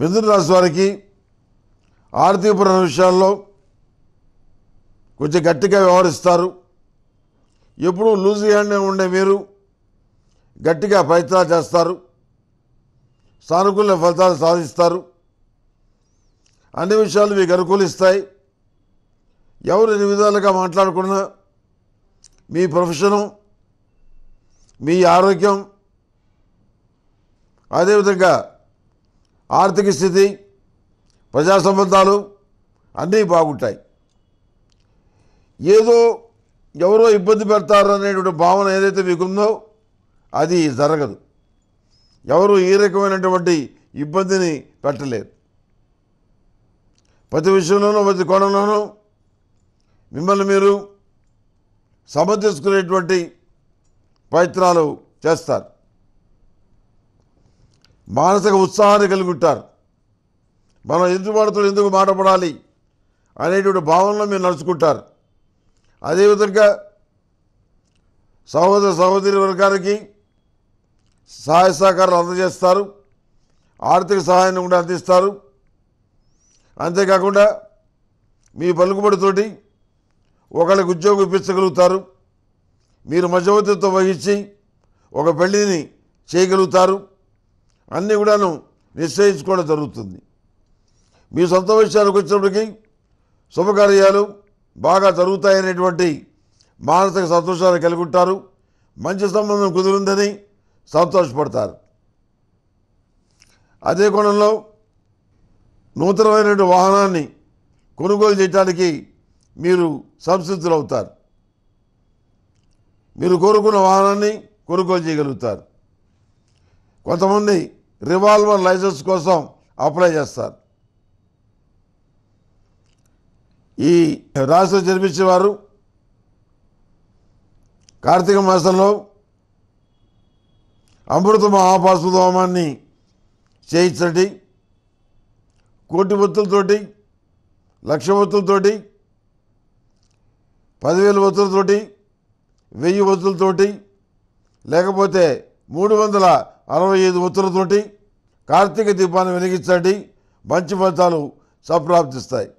మిథున రాశి వారికి ఆర్థికపర విషయాల్లో కొంచెం గట్టిగా వ్యవహరిస్తారు ఎప్పుడూ లూజ్ హ్యాండ్గా ఉండే మీరు గట్టిగా ప్రయత్నాలు చేస్తారు సానుకూల ఫలితాలు సాధిస్తారు అన్ని విషయాలు మీకు అనుకూలిస్తాయి ఎవరు ఎన్ని విధాలుగా మాట్లాడుకున్నా మీ ప్రొఫెషను మీ ఆరోగ్యం అదేవిధంగా ఆర్థిక స్థితి ప్రజా సంబంధాలు అన్నీ బాగుంటాయి ఏదో ఎవరో ఇబ్బంది పెడతారనేటువంటి అనేటువంటి భావన ఏదైతే మీకుందో అది జరగదు ఎవరు ఏ రకమైనటువంటి ఇబ్బందిని పెట్టలేరు ప్రతి విషయంలోనూ ప్రతి కోణంలోనూ మిమ్మల్ని మీరు సమర్థించుకునేటువంటి ప్రయత్నాలు చేస్తారు మానసిక ఉత్సాహాన్ని కలిగి ఉంటారు మనం ఎదుటివాడితో ఎందుకు మాటపడాలి అనేటువంటి భావనలో మీరు నడుచుకుంటారు అదేవిధంగా సహోదర సహోదరి వర్గానికి సహాయ సహకారాలు అందజేస్తారు ఆర్థిక సహాయాన్ని కూడా అందిస్తారు అంతేకాకుండా మీ పలుకుబడితోటి ఒకళ్ళకి ఉద్యోగం ఇప్పించగలుగుతారు మీరు మధ్యవర్తిత్వం వహించి ఒక పెళ్ళిని చేయగలుగుతారు అన్నీ కూడాను నిశ్చయించుకోవడం జరుగుతుంది మీ సొంత విషయాలకు వచ్చినప్పటికీ శుభకార్యాలు బాగా జరుగుతాయనేటువంటి మానసిక సంతోషాలు కలిగి ఉంటారు మంచి సంబంధం కుదిరిందని సంతోషపడతారు అదే కోణంలో నూతనమైనటువంటి వాహనాన్ని కొనుగోలు చేయడానికి మీరు సంసిద్ధులు అవుతారు మీరు కోరుకున్న వాహనాన్ని కొనుగోలు చేయగలుగుతారు కొంతమంది రివాల్వర్ లైసెన్స్ కోసం అప్లై చేస్తారు ఈ రాశిలో జన్మించేవారు కార్తీక మాసంలో అమృత మహాపాసు చేయించండి కోటి వత్తులతోటి లక్ష వత్తులతోటి పదివేల వత్తులతోటి వెయ్యి వత్తులతోటి లేకపోతే మూడు వందల అరవై ఐదు ఒత్తులతోటి కార్తీక దీపాన్ని వెలిగించండి మంచి ఫలితాలు సంప్రాప్తిస్తాయి